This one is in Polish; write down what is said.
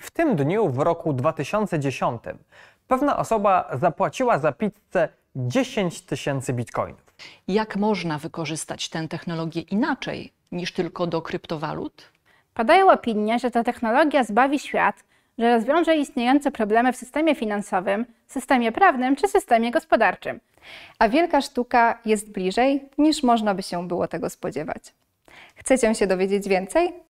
W tym dniu w roku 2010 pewna osoba zapłaciła za pizzę 10 tysięcy bitcoinów. Jak można wykorzystać tę technologię inaczej niż tylko do kryptowalut? Padają opinie, że ta technologia zbawi świat, że rozwiąże istniejące problemy w systemie finansowym, systemie prawnym czy systemie gospodarczym. A wielka sztuka jest bliżej niż można by się było tego spodziewać. Chcecie się dowiedzieć więcej?